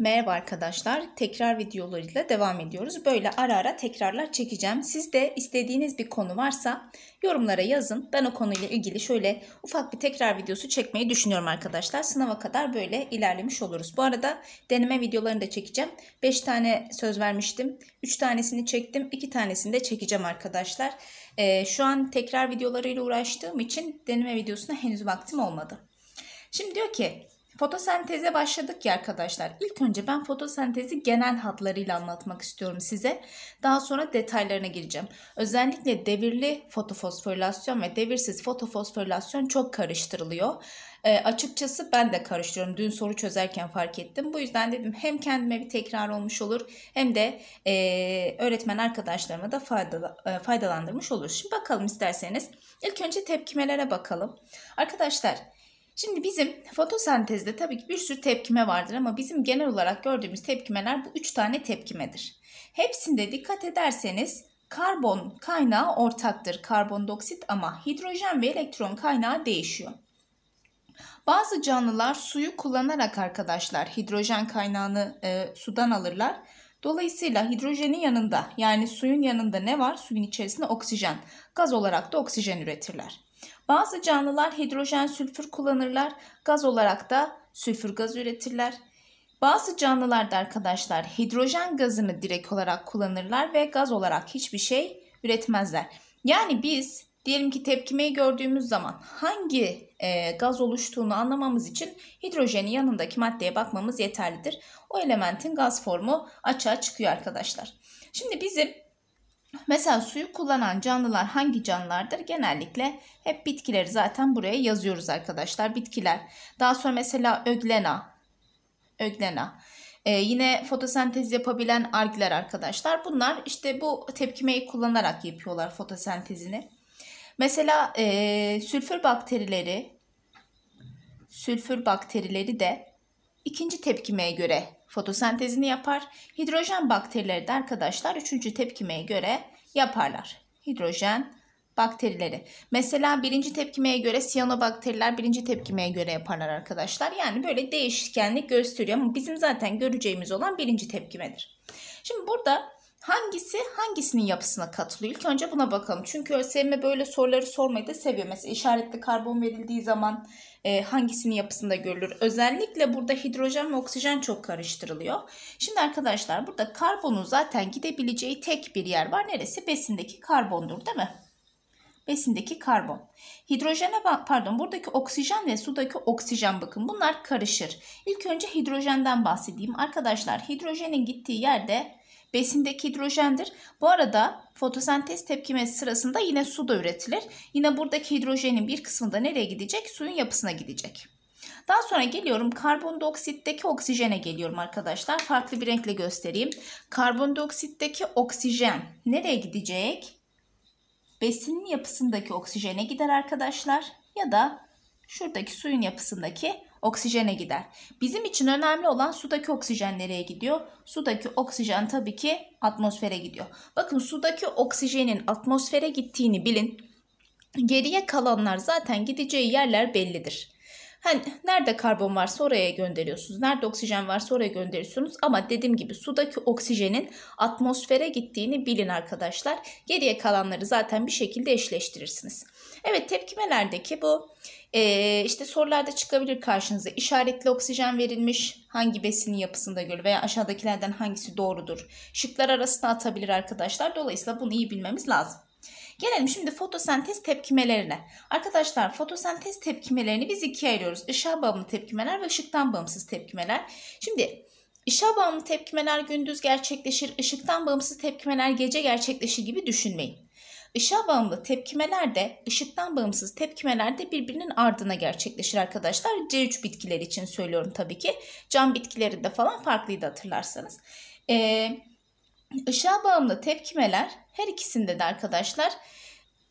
Merhaba arkadaşlar. Tekrar videolarıyla devam ediyoruz. Böyle ara ara tekrarlar çekeceğim. Siz de istediğiniz bir konu varsa yorumlara yazın. Ben o konuyla ilgili şöyle ufak bir tekrar videosu çekmeyi düşünüyorum arkadaşlar. Sınava kadar böyle ilerlemiş oluruz. Bu arada deneme videolarını da çekeceğim. 5 tane söz vermiştim. 3 tanesini çektim. 2 tanesini de çekeceğim arkadaşlar. Ee, şu an tekrar videolarıyla uğraştığım için deneme videosuna henüz vaktim olmadı. Şimdi diyor ki Fotosenteze başladık ya arkadaşlar. İlk önce ben fotosentezi genel hatlarıyla anlatmak istiyorum size. Daha sonra detaylarına gireceğim. Özellikle devirli fotofosforilasyon ve devirsiz fotofosforilasyon çok karıştırılıyor. E, açıkçası ben de karıştırıyorum. Dün soru çözerken fark ettim. Bu yüzden dedim hem kendime bir tekrar olmuş olur hem de e, öğretmen arkadaşlarıma da faydalı, e, faydalandırmış olur. Şimdi bakalım isterseniz. İlk önce tepkimelere bakalım. Arkadaşlar... Şimdi bizim fotosentezde tabii ki bir sürü tepkime vardır ama bizim genel olarak gördüğümüz tepkimeler bu üç tane tepkimedir. Hepsinde dikkat ederseniz karbon kaynağı ortaktır karbondoksit ama hidrojen ve elektron kaynağı değişiyor. Bazı canlılar suyu kullanarak arkadaşlar hidrojen kaynağını e, sudan alırlar. Dolayısıyla hidrojenin yanında yani suyun yanında ne var? Suyun içerisinde oksijen. Gaz olarak da oksijen üretirler. Bazı canlılar hidrojen sülfür kullanırlar. Gaz olarak da sülfür gazı üretirler. Bazı canlılarda arkadaşlar hidrojen gazını direkt olarak kullanırlar ve gaz olarak hiçbir şey üretmezler. Yani biz diyelim ki tepkimeyi gördüğümüz zaman hangi e, gaz oluştuğunu anlamamız için hidrojenin yanındaki maddeye bakmamız yeterlidir. O elementin gaz formu açığa çıkıyor arkadaşlar. Şimdi bizim Mesela suyu kullanan canlılar hangi canlılardır? Genellikle hep bitkileri zaten buraya yazıyoruz arkadaşlar. Bitkiler. Daha sonra mesela öglena. Öglena. Ee, yine fotosentez yapabilen argiler arkadaşlar. Bunlar işte bu tepkimeyi kullanarak yapıyorlar fotosentezini. Mesela e, sülfür bakterileri sülfür bakterileri de ikinci tepkimeye göre fotosentezini yapar. Hidrojen bakterileri de arkadaşlar üçüncü tepkimeye göre yaparlar. Hidrojen bakterileri. Mesela birinci tepkimeye göre siyanobakteriler birinci tepkimeye göre yaparlar arkadaşlar. Yani böyle değişkenlik gösteriyor ama bizim zaten göreceğimiz olan birinci tepkimedir. Şimdi burada hangisi hangisinin yapısına katılıyor? İlk önce buna bakalım. Çünkü ÖSYM böyle soruları sormayı da seviyor. Mesela işaretli karbon verildiği zaman e, hangisinin yapısında görülür? Özellikle burada hidrojen ve oksijen çok karıştırılıyor. Şimdi arkadaşlar burada karbonun zaten gidebileceği tek bir yer var. Neresi? Besindeki karbondur değil mi? Besindeki karbon. Hidrojene pardon buradaki oksijen ve sudaki oksijen bakın bunlar karışır. İlk önce hidrojenden bahsedeyim. Arkadaşlar hidrojenin gittiği yerde Besindeki hidrojendir. Bu arada fotosentez tepkimesi sırasında yine su da üretilir. Yine buradaki hidrojenin bir kısmı da nereye gidecek? Suyun yapısına gidecek. Daha sonra geliyorum karbondioksitteki oksijene geliyorum arkadaşlar. Farklı bir renkle göstereyim. Karbondioksitteki oksijen nereye gidecek? Besinin yapısındaki oksijene gider arkadaşlar. Ya da şuradaki suyun yapısındaki oksijene gider. Bizim için önemli olan sudaki oksijen nereye gidiyor? Sudaki oksijen tabii ki atmosfere gidiyor. Bakın sudaki oksijenin atmosfere gittiğini bilin. Geriye kalanlar zaten gideceği yerler bellidir. Hani nerede karbon varsa oraya gönderiyorsunuz. Nerede oksijen varsa oraya gönderiyorsunuz. Ama dediğim gibi sudaki oksijenin atmosfere gittiğini bilin arkadaşlar. Geriye kalanları zaten bir şekilde eşleştirirsiniz. Evet tepkimelerdeki bu e, işte sorularda çıkabilir karşınıza. işaretli oksijen verilmiş hangi besinin yapısında göre veya aşağıdakilerden hangisi doğrudur? Şıklar arasına atabilir arkadaşlar. Dolayısıyla bunu iyi bilmemiz lazım. Gelelim şimdi fotosentez tepkimelerine. Arkadaşlar fotosentez tepkimelerini biz ikiye ayırıyoruz. Işığa bağımlı tepkimeler ve ışıktan bağımsız tepkimeler. Şimdi ışığa bağımlı tepkimeler gündüz gerçekleşir, ışıktan bağımsız tepkimeler gece gerçekleşir gibi düşünmeyin. Işığa bağımlı tepkimeler de ışıktan bağımsız tepkimeler de birbirinin ardına gerçekleşir arkadaşlar. C3 bitkiler için söylüyorum tabii ki. Cam bitkilerinde falan farklıydı hatırlarsanız. Ee, Işığa bağımlı tepkimeler her ikisinde de arkadaşlar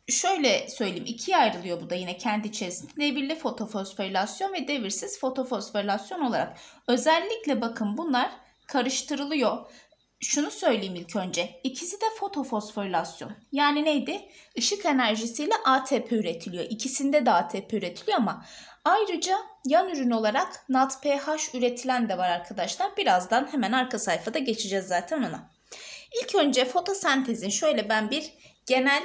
şöyle söyleyeyim ikiye ayrılıyor bu da yine kendi içerisinde devirli fotofosforilasyon ve devirsiz fotofosforilasyon olarak. Özellikle bakın bunlar karıştırılıyor. Şunu söyleyeyim ilk önce. ikisi de fotofosforilasyon. Yani neydi? ışık enerjisiyle ATP üretiliyor. ikisinde de ATP üretiliyor ama ayrıca yan ürün olarak NADPH üretilen de var arkadaşlar. Birazdan hemen arka sayfada geçeceğiz zaten ona. İlk önce fotosentezin şöyle ben bir genel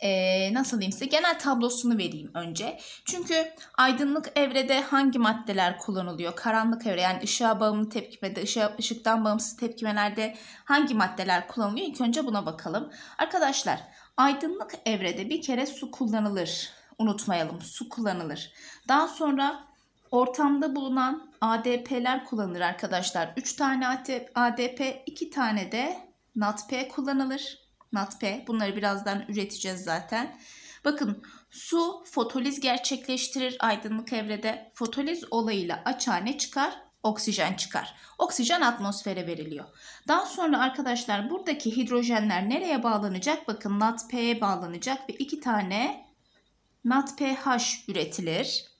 e, nasıl diyeyim size genel tablosunu vereyim önce. Çünkü aydınlık evrede hangi maddeler kullanılıyor? Karanlık evre yani ışığa bağımlı tepkimede, ışığa, ışıktan bağımsız tepkimelerde hangi maddeler kullanılıyor? İlk önce buna bakalım. Arkadaşlar aydınlık evrede bir kere su kullanılır. Unutmayalım su kullanılır. Daha sonra ortamda bulunan ADP'ler kullanılır arkadaşlar. 3 tane ADP, 2 tane de NATP kullanılır. NATP bunları birazdan üreteceğiz zaten. Bakın su fotoliz gerçekleştirir aydınlık evrede. Fotoliz olayıyla açığa ne çıkar? Oksijen çıkar. Oksijen atmosfere veriliyor. Daha sonra arkadaşlar buradaki hidrojenler nereye bağlanacak? Bakın NADP'ye bağlanacak ve iki tane NADPH üretilir.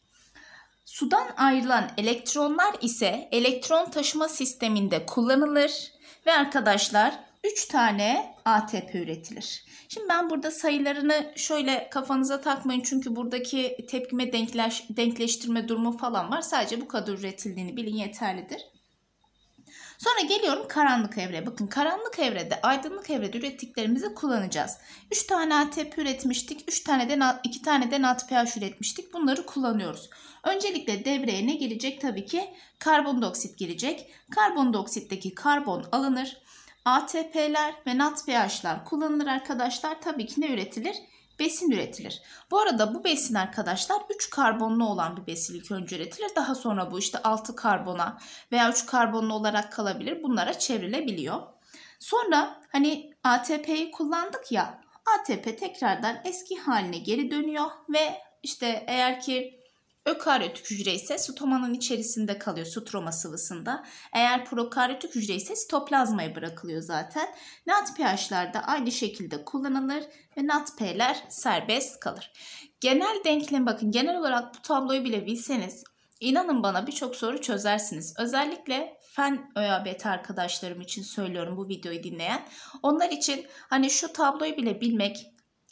Sudan ayrılan elektronlar ise elektron taşıma sisteminde kullanılır ve arkadaşlar 3 tane ATP üretilir. Şimdi ben burada sayılarını şöyle kafanıza takmayın çünkü buradaki tepkime denkleş, denkleştirme durumu falan var. Sadece bu kadar üretildiğini bilin yeterlidir. Sonra geliyorum karanlık evreye. Bakın karanlık evrede, aydınlık evrede ürettiklerimizi kullanacağız. 3 tane ATP üretmiştik. 3 tane de 2 tane de NADPH üretmiştik. Bunları kullanıyoruz. Öncelikle devreye ne gelecek? Tabii ki karbondioksit gelecek. Karbondioksitteki karbon alınır. ATP'ler ve NADPH'lar kullanılır arkadaşlar. Tabii ki ne üretilir? besin üretilir. Bu arada bu besin arkadaşlar 3 karbonlu olan bir besin ilk önce üretilir. Daha sonra bu işte 6 karbona veya 3 karbonlu olarak kalabilir. Bunlara çevrilebiliyor. Sonra hani ATP'yi kullandık ya ATP tekrardan eski haline geri dönüyor ve işte eğer ki Ökaryot hücre ise stomanın içerisinde kalıyor sutroma sıvısında. Eğer prokaryotik hücre ise sitoplazmaya bırakılıyor zaten. NADPH'lar da aynı şekilde kullanılır ve NADP'ler serbest kalır. Genel denklem bakın genel olarak bu tabloyu bile bilseniz inanın bana birçok soru çözersiniz. Özellikle fen ÖABT arkadaşlarım için söylüyorum bu videoyu dinleyen. Onlar için hani şu tabloyu bile bilmek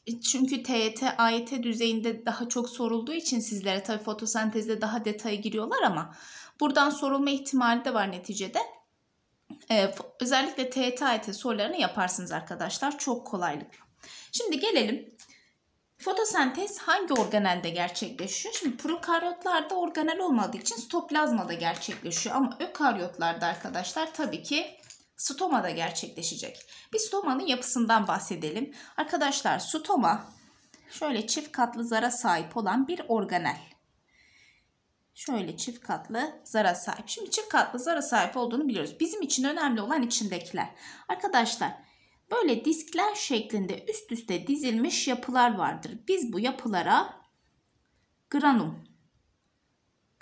e, çünkü TYT, AYT düzeyinde daha çok sorulduğu için sizlere tabi fotosentezde daha detaya giriyorlar ama buradan sorulma ihtimali de var neticede. Ee, özellikle TYT, AYT sorularını yaparsınız arkadaşlar. Çok kolaylık. Şimdi gelelim. Fotosentez hangi organelde gerçekleşiyor? Şimdi prokaryotlarda organel olmadığı için stoplazmada gerçekleşiyor ama ökaryotlarda arkadaşlar tabii ki stomada gerçekleşecek. Bir stomanın yapısından bahsedelim. Arkadaşlar stoma şöyle çift katlı zara sahip olan bir organel. Şöyle çift katlı zara sahip. Şimdi çift katlı zara sahip olduğunu biliyoruz. Bizim için önemli olan içindekiler. Arkadaşlar böyle diskler şeklinde üst üste dizilmiş yapılar vardır. Biz bu yapılara granum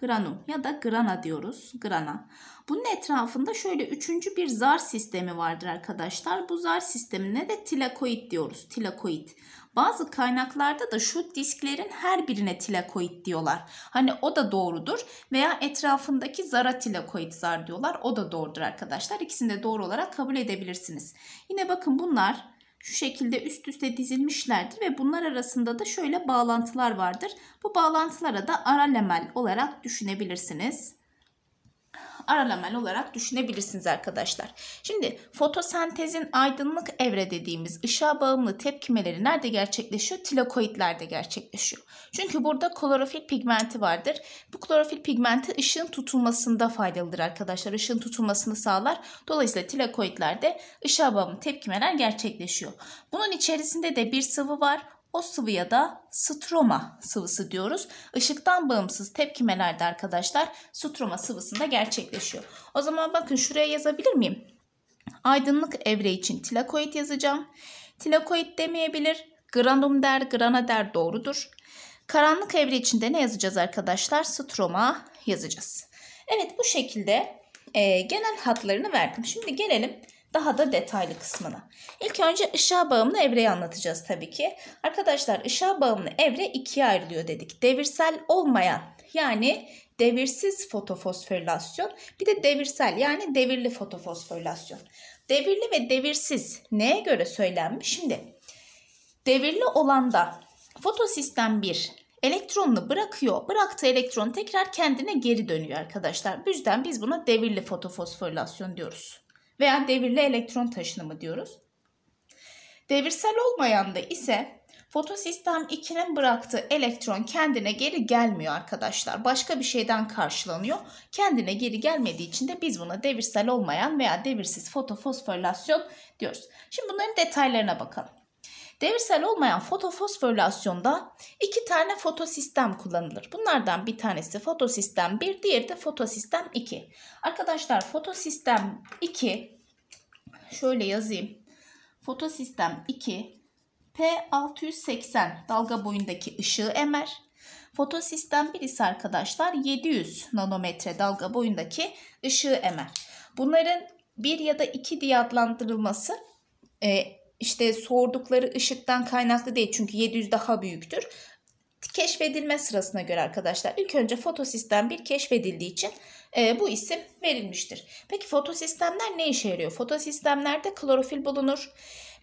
granum ya da grana diyoruz. Grana. Bunun etrafında şöyle üçüncü bir zar sistemi vardır arkadaşlar. Bu zar sistemine de tilakoid diyoruz. Tilakoid. Bazı kaynaklarda da şu disklerin her birine tilakoid diyorlar. Hani o da doğrudur veya etrafındaki zara tilakoid zar diyorlar. O da doğrudur arkadaşlar. İkisini de doğru olarak kabul edebilirsiniz. Yine bakın bunlar şu şekilde üst üste dizilmişlerdir ve bunlar arasında da şöyle bağlantılar vardır. Bu bağlantılara da aralemel olarak düşünebilirsiniz aralamel olarak düşünebilirsiniz arkadaşlar. Şimdi fotosentezin aydınlık evre dediğimiz ışığa bağımlı tepkimeleri nerede gerçekleşiyor? Tilakoidlerde gerçekleşiyor. Çünkü burada klorofil pigmenti vardır. Bu klorofil pigmenti ışığın tutulmasında faydalıdır arkadaşlar. Işığın tutulmasını sağlar. Dolayısıyla tilakoidlerde ışığa bağımlı tepkimeler gerçekleşiyor. Bunun içerisinde de bir sıvı var. O sıvıya da stroma sıvısı diyoruz. Işıktan bağımsız tepkimelerde arkadaşlar stroma sıvısında gerçekleşiyor. O zaman bakın şuraya yazabilir miyim? Aydınlık evre için tilakoid yazacağım. Tilakoid demeyebilir. Granum der, grana der doğrudur. Karanlık evre içinde ne yazacağız arkadaşlar? Stroma yazacağız. Evet bu şekilde e, genel hatlarını verdim. Şimdi gelelim daha da detaylı kısmına. İlk önce ışığa bağımlı evreyi anlatacağız tabii ki. Arkadaşlar ışığa bağımlı evre ikiye ayrılıyor dedik. Devirsel olmayan yani devirsiz fotofosforilasyon bir de devirsel yani devirli fotofosforilasyon. Devirli ve devirsiz neye göre söylenmiş? Şimdi devirli olanda fotosistem 1 elektronunu bırakıyor. Bıraktığı elektron tekrar kendine geri dönüyor arkadaşlar. Bizden biz buna devirli fotofosforilasyon diyoruz veya devirli elektron taşınımı diyoruz. Devirsel olmayan da ise fotosistem 2'nin bıraktığı elektron kendine geri gelmiyor arkadaşlar. Başka bir şeyden karşılanıyor. Kendine geri gelmediği için de biz buna devirsel olmayan veya devirsiz fotofosforilasyon diyoruz. Şimdi bunların detaylarına bakalım. Devirsel olmayan fotofosforilasyonda iki tane fotosistem kullanılır. Bunlardan bir tanesi fotosistem 1, diğeri de fotosistem 2. Arkadaşlar fotosistem 2 şöyle yazayım. Fotosistem 2 P680 dalga boyundaki ışığı emer. Fotosistem 1 ise arkadaşlar 700 nanometre dalga boyundaki ışığı emer. Bunların bir ya da iki diye adlandırılması e, işte sordukları ışıktan kaynaklı değil çünkü 700 daha büyüktür. Keşfedilme sırasına göre arkadaşlar ilk önce fotosistem bir keşfedildiği için e, bu isim verilmiştir. Peki fotosistemler ne işe yarıyor? Fotosistemlerde klorofil bulunur.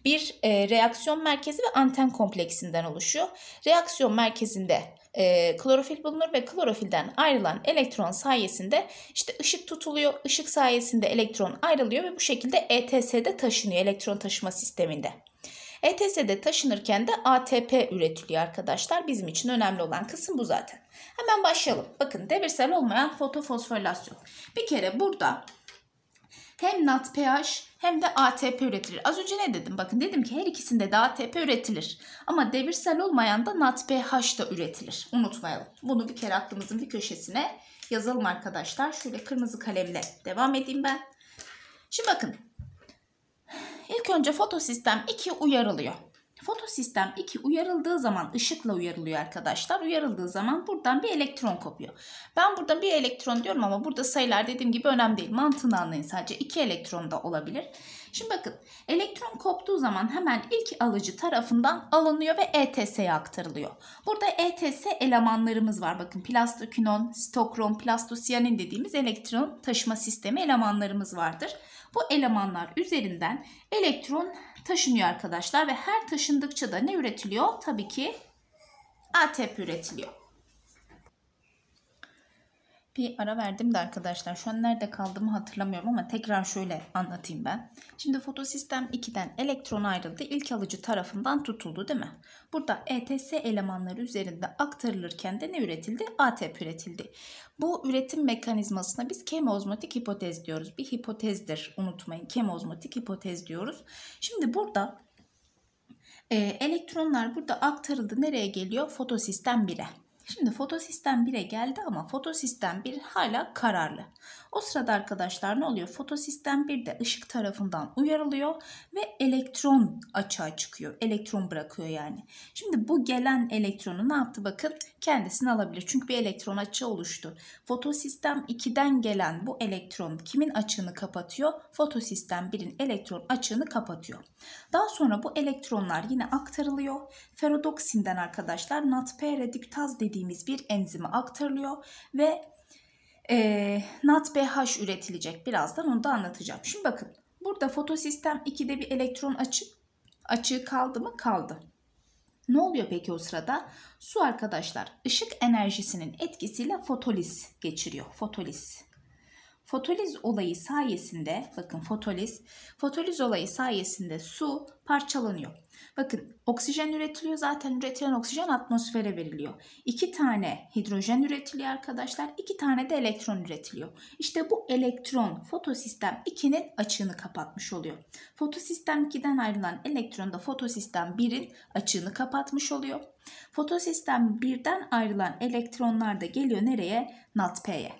Bir e, reaksiyon merkezi ve anten kompleksinden oluşuyor. Reaksiyon merkezinde e, klorofil bulunur ve klorofilden ayrılan elektron sayesinde işte ışık tutuluyor. Işık sayesinde elektron ayrılıyor ve bu şekilde ETS'de taşınıyor elektron taşıma sisteminde. ETS'de taşınırken de ATP üretiliyor arkadaşlar. Bizim için önemli olan kısım bu zaten. Hemen başlayalım. Bakın devirsel olmayan fotofosforilasyon. Bir kere burada hem NADPH hem de ATP üretilir. Az önce ne dedim? Bakın dedim ki her ikisinde de ATP üretilir. Ama devirsel olmayan da NADPH da üretilir. Unutmayalım. Bunu bir kere aklımızın bir köşesine yazalım arkadaşlar. Şöyle kırmızı kalemle devam edeyim ben. Şimdi bakın. İlk önce fotosistem 2 uyarılıyor. Fotosistem 2 uyarıldığı zaman ışıkla uyarılıyor arkadaşlar. Uyarıldığı zaman buradan bir elektron kopuyor. Ben buradan bir elektron diyorum ama burada sayılar dediğim gibi önemli değil. Mantığını anlayın sadece 2 elektron da olabilir. Şimdi bakın elektron koptuğu zaman hemen ilk alıcı tarafından alınıyor ve ETS'ye aktarılıyor. Burada ETS elemanlarımız var. Bakın plastokinon, stokrom, plastosiyanin dediğimiz elektron taşıma sistemi elemanlarımız vardır. Bu elemanlar üzerinden elektron taşınıyor arkadaşlar ve her taşındıkça da ne üretiliyor? Tabii ki ATP üretiliyor. Bir ara verdim de arkadaşlar şu an nerede kaldığımı hatırlamıyorum ama tekrar şöyle anlatayım ben. Şimdi fotosistem 2'den elektron ayrıldı. İlk alıcı tarafından tutuldu değil mi? Burada ETS elemanları üzerinde aktarılırken de ne üretildi? ATP üretildi. Bu üretim mekanizmasına biz kemozmotik hipotez diyoruz. Bir hipotezdir unutmayın. Kemozmotik hipotez diyoruz. Şimdi burada e, elektronlar burada aktarıldı. Nereye geliyor? Fotosistem 1'e. Şimdi fotosistem 1'e geldi ama fotosistem 1 hala kararlı. O sırada arkadaşlar ne oluyor? Fotosistem 1 de ışık tarafından uyarılıyor ve elektron açığa çıkıyor. Elektron bırakıyor yani. Şimdi bu gelen elektronu ne yaptı? Bakın kendisini alabilir. Çünkü bir elektron açığı oluştu. Fotosistem 2'den gelen bu elektron kimin açığını kapatıyor? Fotosistem 1'in elektron açığını kapatıyor. Daha sonra bu elektronlar yine aktarılıyor. Ferrodoksinden arkadaşlar natpere diptaz dediğimiz dediğimiz bir enzime aktarılıyor ve e, NADPH üretilecek. Birazdan onu da anlatacağım. Şimdi bakın burada fotosistem 2'de bir elektron açık açığı kaldı mı? Kaldı. Ne oluyor peki o sırada? Su arkadaşlar ışık enerjisinin etkisiyle fotoliz geçiriyor. Fotoliz Fotoliz olayı sayesinde bakın fotoliz fotoliz olayı sayesinde su parçalanıyor. Bakın oksijen üretiliyor zaten üretilen oksijen atmosfere veriliyor. İki tane hidrojen üretiliyor arkadaşlar. iki tane de elektron üretiliyor. İşte bu elektron fotosistem 2'nin açığını kapatmış oluyor. Fotosistem 2'den ayrılan elektron da fotosistem 1'in açığını kapatmış oluyor. Fotosistem 1'den ayrılan elektronlar da geliyor nereye? NADP'ye.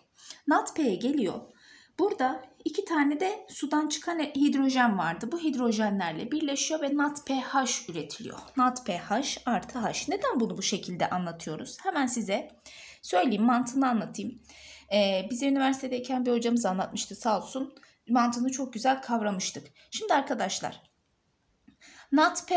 NADP'ye geliyor. Burada iki tane de sudan çıkan e, hidrojen vardı. Bu hidrojenlerle birleşiyor ve NADPH üretiliyor. NADPH artı H. Neden bunu bu şekilde anlatıyoruz? Hemen size söyleyeyim, mantığını anlatayım. Ee, bize üniversitedeyken bir hocamız anlatmıştı sağ olsun. Mantığını çok güzel kavramıştık. Şimdi arkadaşlar NADP,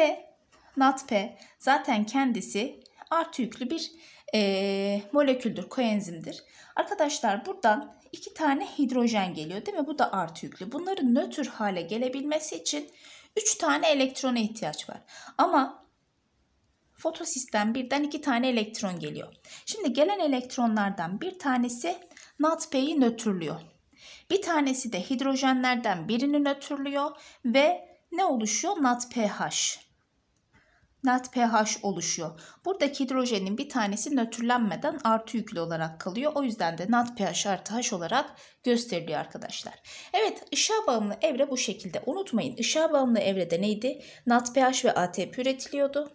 NADP zaten kendisi artı yüklü bir e, moleküldür, koenzimdir. Arkadaşlar buradan iki tane hidrojen geliyor değil mi? Bu da artı yüklü. Bunların nötr hale gelebilmesi için 3 tane elektrona ihtiyaç var. Ama fotosistem birden 2 tane elektron geliyor. Şimdi gelen elektronlardan bir tanesi NADP'yi nötrlüyor. Bir tanesi de hidrojenlerden birini nötrlüyor ve ne oluşuyor? NADPH nat pH oluşuyor. Buradaki hidrojenin bir tanesi nötrlenmeden artı yüklü olarak kalıyor. O yüzden de nat pH artı H olarak gösteriliyor arkadaşlar. Evet ışığa bağımlı evre bu şekilde. Unutmayın ışığa bağımlı evrede neydi? Nat pH ve ATP üretiliyordu.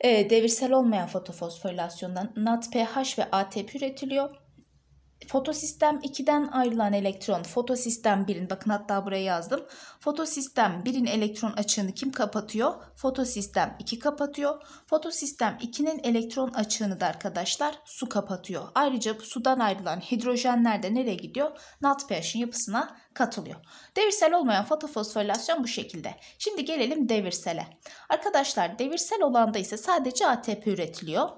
E, devirsel olmayan fotofosforilasyondan NADPH ve ATP üretiliyor. Fotosistem 2'den ayrılan elektron fotosistem 1'in bakın hatta buraya yazdım. Fotosistem 1'in elektron açığını kim kapatıyor? Fotosistem 2 kapatıyor. Fotosistem 2'nin elektron açığını da arkadaşlar su kapatıyor. Ayrıca sudan ayrılan hidrojenler de nereye gidiyor? NADPH'in yapısına katılıyor. Devirsel olmayan fotofosforilasyon bu şekilde. Şimdi gelelim devirsele. Arkadaşlar devirsel olanda ise sadece ATP üretiliyor.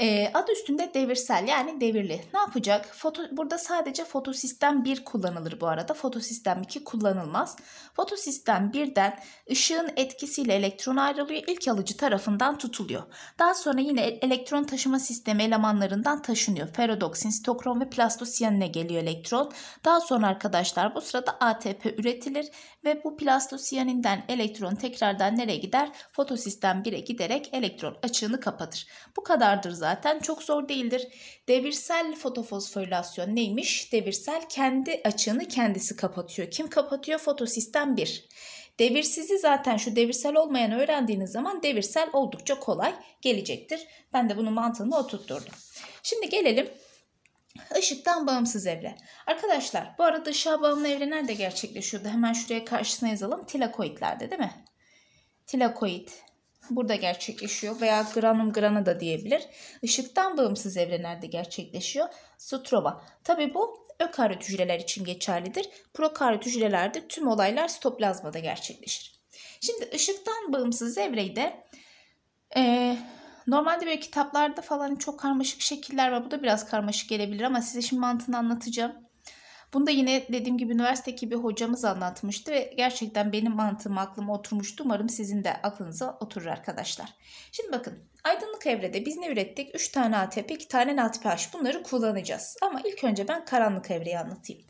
E, adı üstünde devirsel yani devirli. Ne yapacak? Foto, burada sadece fotosistem 1 kullanılır bu arada. Fotosistem 2 kullanılmaz. Fotosistem 1'den ışığın etkisiyle elektron ayrılıyor. İlk alıcı tarafından tutuluyor. Daha sonra yine e, elektron taşıma sistemi elemanlarından taşınıyor. Ferodoksin, stokrom ve plastosiyanine geliyor elektron. Daha sonra arkadaşlar bu sırada ATP üretilir ve bu plastosiyaninden elektron tekrardan nereye gider? Fotosistem 1'e giderek elektron açığını kapatır. Bu kadardır zaten zaten çok zor değildir. Devirsel fotofosforilasyon neymiş? Devirsel kendi açığını kendisi kapatıyor. Kim kapatıyor? Fotosistem 1. Devirsizi zaten şu devirsel olmayan öğrendiğiniz zaman devirsel oldukça kolay gelecektir. Ben de bunun mantığını oturtturdum. Şimdi gelelim ışıktan bağımsız evre. Arkadaşlar bu arada ışığa bağımlı evre nerede gerçekleşiyordu? Hemen şuraya karşısına yazalım. Tilakoitlerde değil mi? Tilakoid burada gerçekleşiyor veya granum grana da diyebilir. Işıktan bağımsız evrenlerde gerçekleşiyor. Stroma. Tabi bu ökaryot hücreler için geçerlidir. Prokaryot hücrelerde tüm olaylar sitoplazmada gerçekleşir. Şimdi ışıktan bağımsız evreyi de e, normalde böyle kitaplarda falan çok karmaşık şekiller var. Bu da biraz karmaşık gelebilir ama size şimdi mantığını anlatacağım. Bunu da yine dediğim gibi üniversiteki bir hocamız anlatmıştı ve gerçekten benim mantığım aklıma oturmuştu. Umarım sizin de aklınıza oturur arkadaşlar. Şimdi bakın aydınlık evrede biz ne ürettik? 3 tane ATP, 2 tane NADPH bunları kullanacağız. Ama ilk önce ben karanlık evreyi anlatayım.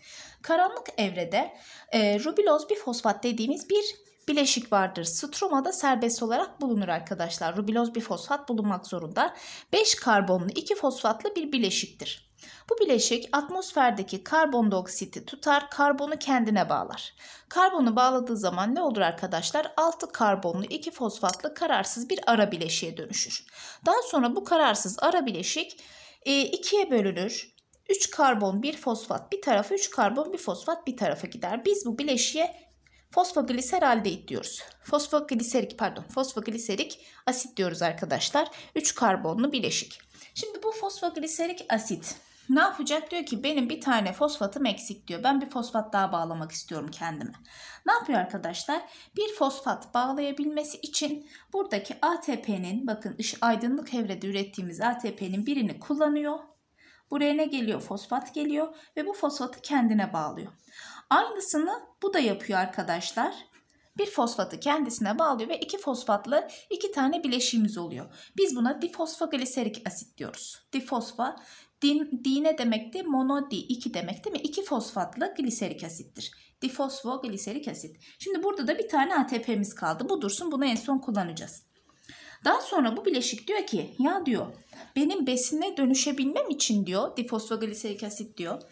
Karanlık evrede e, rubiloz fosfat dediğimiz bir bileşik vardır. Stromada serbest olarak bulunur arkadaşlar. Rubiloz fosfat bulunmak zorunda. 5 karbonlu 2 fosfatlı bir bileşiktir. Bu bileşik atmosferdeki karbondioksit tutar, karbonu kendine bağlar. Karbonu bağladığı zaman ne olur arkadaşlar? 6 karbonlu 2 fosfatlı kararsız bir ara bileşiğe dönüşür. Daha sonra bu kararsız ara bileşik 2'ye e, bölünür. 3 karbon 1 fosfat bir tarafa 3 karbon 1 fosfat bir tarafa gider. Biz bu bileşiğe fosfogliseraldehit diyoruz. Fosfogliserik pardon fosfogliserik asit diyoruz arkadaşlar. 3 karbonlu bileşik. Şimdi bu fosfogliserik asit ne yapacak? Diyor ki benim bir tane fosfatım eksik diyor. Ben bir fosfat daha bağlamak istiyorum kendime. Ne yapıyor arkadaşlar? Bir fosfat bağlayabilmesi için buradaki ATP'nin bakın aydınlık evrede ürettiğimiz ATP'nin birini kullanıyor. Buraya ne geliyor? Fosfat geliyor ve bu fosfatı kendine bağlıyor. Aynısını bu da yapıyor arkadaşlar. Bir fosfatı kendisine bağlıyor ve iki fosfatlı iki tane bileşiğimiz oluyor. Biz buna difosfogliserik asit diyoruz. Difosfa Din, dine demekti monodi 2 demek değil mi? 2 fosfatlı gliserik asittir. Difosfogliserik asit. Şimdi burada da bir tane ATP'miz kaldı. Bu dursun bunu en son kullanacağız. Daha sonra bu bileşik diyor ki ya diyor benim besine dönüşebilmem için diyor difosfogliserik asit diyor.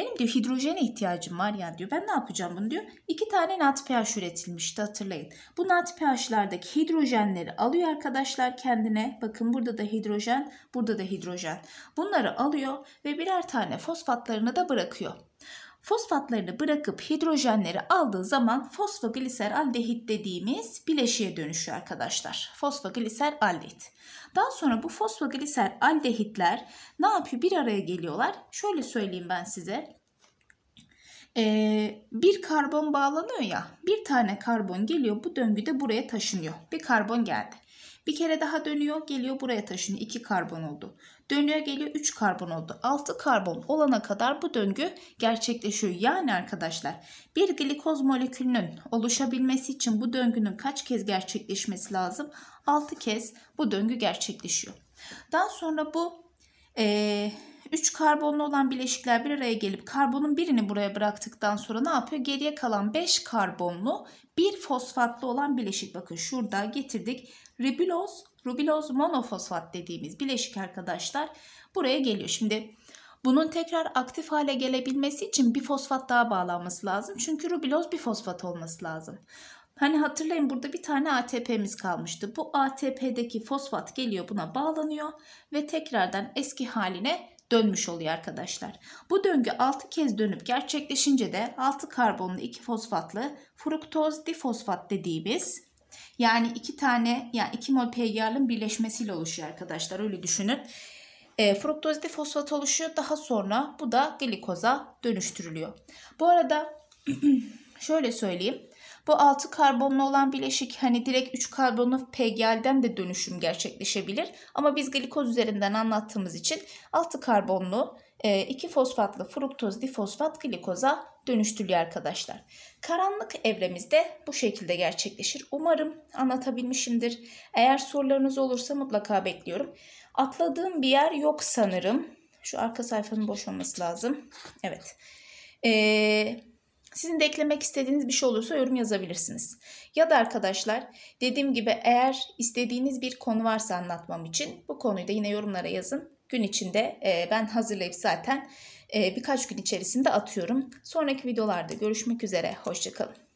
Benim diyor hidrojene ihtiyacım var ya diyor. Ben ne yapacağım bunu diyor. İki tane NADPH üretilmişti hatırlayın. Bu NADPH'lardaki hidrojenleri alıyor arkadaşlar kendine. Bakın burada da hidrojen, burada da hidrojen. Bunları alıyor ve birer tane fosfatlarını da bırakıyor. Fosfatlarını bırakıp hidrojenleri aldığı zaman fosfogliseraldehit dediğimiz bileşiğe dönüşüyor arkadaşlar. Fosfogliseraldehit. Daha sonra bu fosfogliseraldehitler ne yapıyor? Bir araya geliyorlar. Şöyle söyleyeyim ben size. Ee, bir karbon bağlanıyor ya bir tane karbon geliyor bu döngüde buraya taşınıyor bir karbon geldi bir kere daha dönüyor geliyor buraya taşınıyor 2 karbon oldu. Dönüyor geliyor 3 karbon oldu. 6 karbon olana kadar bu döngü gerçekleşiyor. Yani arkadaşlar bir glikoz molekülünün oluşabilmesi için bu döngünün kaç kez gerçekleşmesi lazım? 6 kez bu döngü gerçekleşiyor. Daha sonra bu... Ee, 3 karbonlu olan bileşikler bir araya gelip karbonun birini buraya bıraktıktan sonra ne yapıyor? Geriye kalan 5 karbonlu bir fosfatlı olan bileşik bakın şurada getirdik. Ribuloz, rubiloz monofosfat dediğimiz bileşik arkadaşlar buraya geliyor. Şimdi bunun tekrar aktif hale gelebilmesi için bir fosfat daha bağlanması lazım. Çünkü rubiloz bir fosfat olması lazım. Hani hatırlayın burada bir tane ATP'miz kalmıştı. Bu ATP'deki fosfat geliyor buna bağlanıyor ve tekrardan eski haline dönmüş oluyor arkadaşlar. Bu döngü 6 kez dönüp gerçekleşince de 6 karbonlu 2 fosfatlı fruktoz difosfat dediğimiz yani iki tane yani 2 mol PGR'ın birleşmesiyle oluşuyor arkadaşlar öyle düşünün. E, fruktoz difosfat oluşuyor. Daha sonra bu da glikoza dönüştürülüyor. Bu arada şöyle söyleyeyim. Bu 6 karbonlu olan bileşik hani direkt 3 karbonlu PGL'den de dönüşüm gerçekleşebilir. Ama biz glikoz üzerinden anlattığımız için 6 karbonlu 2 e, fosfatlı fruktoz difosfat glikoza dönüştürüyor arkadaşlar. Karanlık evremizde bu şekilde gerçekleşir. Umarım anlatabilmişimdir. Eğer sorularınız olursa mutlaka bekliyorum. Atladığım bir yer yok sanırım. Şu arka sayfanın boş olması lazım. Evet. Ee, sizin de eklemek istediğiniz bir şey olursa yorum yazabilirsiniz. Ya da arkadaşlar dediğim gibi eğer istediğiniz bir konu varsa anlatmam için bu konuyu da yine yorumlara yazın. Gün içinde e, ben hazırlayıp zaten e, birkaç gün içerisinde atıyorum. Sonraki videolarda görüşmek üzere. Hoşçakalın.